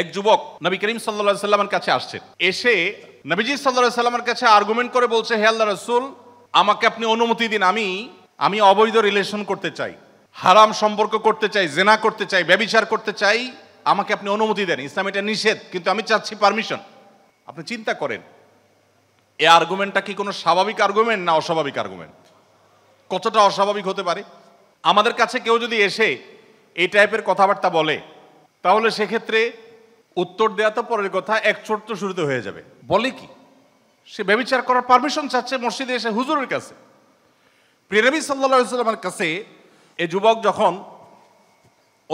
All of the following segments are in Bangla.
এক যুবক নবী করিম সাল্লা সাল্লামের কাছে আসছে এসে নবীজি সাল্লা সাল্লামের কাছে আর্গুমেন্ট করে বলছে হে আল্লাহ রসুল আমাকে আপনি অনুমতি দিন আমি আমি অবৈধ রিলেশন করতে চাই হারাম সম্পর্ক করতে চাই জেনা করতে চাই ব্যবিচার করতে চাই আমাকে আপনি অনুমতি দেন ইসলাম এটা নিষেধ কিন্তু আমি চাচ্ছি পারমিশন আপনি চিন্তা করেন এ আর্গুমেন্টটা কি কোনো স্বাভাবিক আর্গুমেন্ট না অস্বাভাবিক আর্গুমেন্ট কতটা অস্বাভাবিক হতে পারে আমাদের কাছে কেউ যদি এসে এই টাইপের কথাবার্তা বলে তাহলে সেক্ষেত্রে উত্তর দেওয়া তো পরের কথা এক ছোট্ট শুরুতে হয়ে যাবে বলে কি সে ব্যবচার করার পারমিশন চাচ্ছে মসজিদে এসে হুজুরের কাছে প্রিয়নবী সাল্লা সাল্লামের কাছে এ যুবক যখন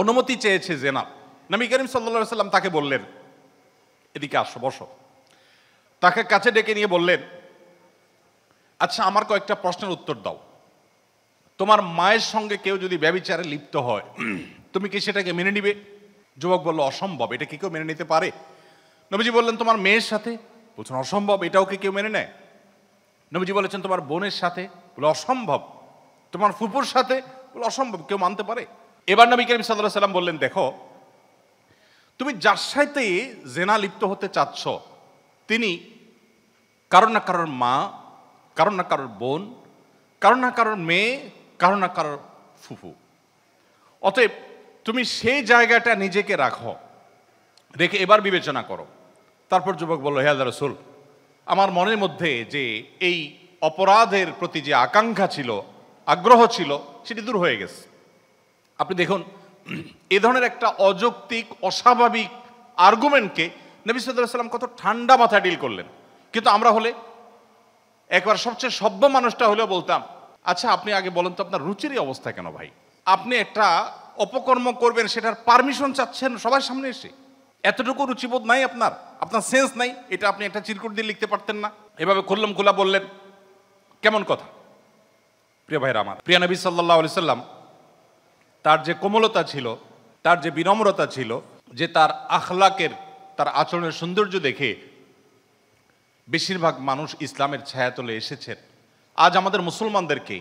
অনুমতি চেয়েছে জেনাব নবী করিম সাল্লা সাল্লাম তাকে বললেন এদিকে আসো বসো তাকে কাছে ডেকে নিয়ে বললেন আচ্ছা আমার কয়েকটা প্রশ্নের উত্তর দাও তোমার মায়ের সঙ্গে কেউ যদি ব্যবিচারে লিপ্ত হয় তুমি কি সেটাকে মেনে নিবে যুবক বলল অসম্ভব এটা কি কেউ মেনে নিতে পারে নবীজি বললেন তোমার মেয়ের সাথে বলছেন অসম্ভব এটাও কি কেউ মেনে নেয় নবীজি বলেছেন তোমার বোনের সাথে বলে অসম্ভব তোমার ফুপুর সাথে বলে অসম্ভব কেউ মানতে পারে এবার নবী করিম সাল্লাহ সাল্লাম বললেন দেখো তুমি যার সাথে জেনা লিপ্ত হতে চাচ্ছ তিনি কারোর না কারোর মা কারোর না কারোর বোন কারোর না কারোর মেয়ে কারোর না কারোর ফুফু অতএব তুমি সেই জায়গাটা নিজেকে রাখো রেখে এবার বিবেচনা করো তারপর যুবক বলল হেয়াদ রসুল আমার মনের মধ্যে যে এই অপরাধের প্রতি যে আকাঙ্ক্ষা ছিল আগ্রহ ছিল সেটি দূর হয়ে গেছে আপনি দেখুন এ ধরনের একটা অযৌক্তিক অস্বাভাবিক আর্গুমেন্টকে নবী সাল্লাম কত ঠান্ডা মাথা ডিল করলেন কিন্তু আমরা হলে একবার সবচেয়ে সভ্য মানুষটা হলেও বলতাম আচ্ছা আপনি আগে বলেন তো আপনার রুচিরই অবস্থা কেন ভাই আপনি একটা অপকর্ম করবেন সেটার পারমিশন চাচ্ছেন সবার সামনে এসে এতটুকু রুচিবোধ নাই আপনার আপনার সেন্স নাই এটা আপনি একটা চিরকুট দিয়ে লিখতে পারতেন না এভাবে খুল্লম খোলা বললেন কেমন কথা প্রিয় ভাইরা আমার প্রিয় নবী সাল্লাহ আলি সাল্লাম তার যে কোমলতা ছিল তার যে বিনম্রতা ছিল যে তার আখলাকের তার আচরণের সৌন্দর্য দেখে বেশিরভাগ মানুষ ইসলামের ছায়াতলে এসেছেন আজ আমাদের মুসলমানদেরকে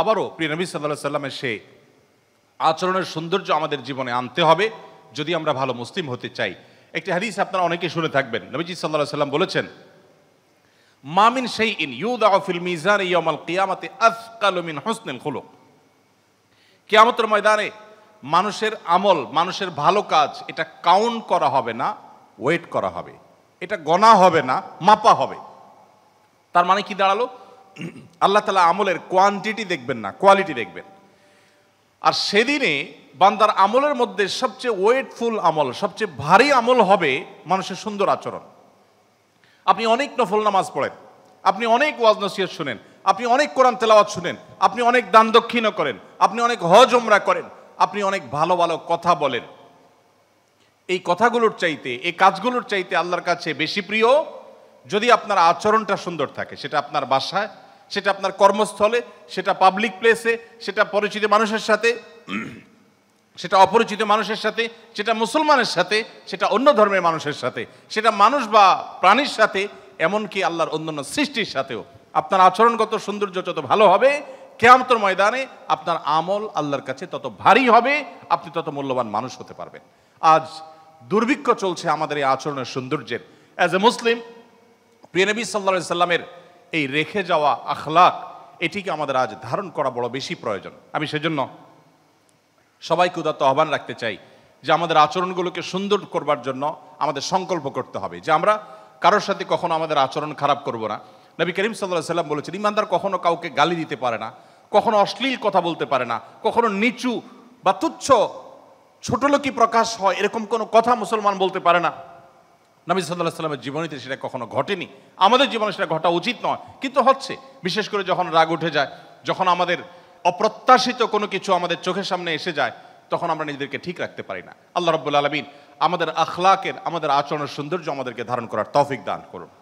আবারও প্রিয় নবী সাল্লাহ সাল্লামের সে আচরণের সৌন্দর্য আমাদের জীবনে আনতে হবে যদি আমরা ভালো মুসলিম হতে চাই একটি হাদিস আপনারা অনেকে শুনে থাকবেন নবীজি সাল্লাহ সাল্লাম বলেছেন মামিন সেই ইন ইউদাফিল মিজান ইয়ামাল কিয়ামাতে আসকালমিন হোসনেল খুলুক কিয়ামতের ময়দানে মানুষের আমল মানুষের ভালো কাজ এটা কাউন্ট করা হবে না ওয়েট করা হবে এটা গণা হবে না মাপা হবে তার মানে কি দাঁড়ালো আল্লাহ তালা আমলের কোয়ান্টিটি দেখবেন না কোয়ালিটি দেখবেন আর সেদিনে বান্দার আমলের মধ্যে সবচেয়ে ওয়েটফুল আমল সবচেয়ে ভারী আমল হবে মানুষের সুন্দর আচরণ আপনি অনেক নফল নামাজ পড়েন আপনি অনেক ওয়াজ শুনেন আপনি অনেক কোরআন তেলাওয়াত শুনেন আপনি অনেক দান দক্ষিণও করেন আপনি অনেক হজ ওমরা করেন আপনি অনেক ভালো ভালো কথা বলেন এই কথাগুলোর চাইতে এই কাজগুলোর চাইতে আল্লাহর কাছে বেশি প্রিয় যদি আপনার আচরণটা সুন্দর থাকে সেটা আপনার বাসায় সেটা আপনার কর্মস্থলে সেটা পাবলিক প্লেসে সেটা পরিচিত মানুষের সাথে সেটা অপরিচিত মানুষের সাথে সেটা মুসলমানের সাথে সেটা অন্য ধর্মের মানুষের সাথে সেটা মানুষ বা প্রাণীর সাথে এমনকি আল্লাহর অন্যান্য সৃষ্টির সাথেও আপনার আচরণগত সৌন্দর্য যত ভালো হবে কেয়ামতর ময়দানে আপনার আমল আল্লাহর কাছে তত ভারী হবে আপনি তত মূল্যবান মানুষ হতে পারবেন আজ দুর্ভিক্ষ চলছে আমাদের এই আচরণের সৌন্দর্যের অ্যাজ এ মুসলিম প্রিয়নবী সাল্লা সাল্লামের এই রেখে যাওয়া আখলাক এটিকে আমাদের আজ ধারণ করা বড় বেশি প্রয়োজন আমি সেজন্য সবাইকে উদাত্ত আহ্বান রাখতে চাই যে আমাদের আচরণগুলোকে সুন্দর করবার জন্য আমাদের সংকল্প করতে হবে যে আমরা কারোর সাথে কখনো আমাদের আচরণ খারাপ করব না নবী করিম সাল্লাহ সাল্লাম বলেছেন ইমানদার কখনো কাউকে গালি দিতে পারে না কখনো অশ্লীল কথা বলতে পারে না কখনো নিচু বা তুচ্ছ ছোটলোকি প্রকাশ হয় এরকম কোনো কথা মুসলমান বলতে পারে না নবী সাল্লাহ সাল্লামের জীবনীতে সেটা কখনো ঘটেনি আমাদের জীবনে সেটা ঘটা উচিত নয় কিন্তু হচ্ছে বিশেষ করে যখন রাগ উঠে যায় যখন আমাদের অপ্রত্যাশিত কোনো কিছু আমাদের চোখের সামনে এসে যায় তখন আমরা নিজেদেরকে ঠিক রাখতে পারি না আল্লাহ রব্বুল আলমিন আমাদের আখলাকের আমাদের আচরণের সৌন্দর্য আমাদেরকে ধারণ করার তফিক দান করুন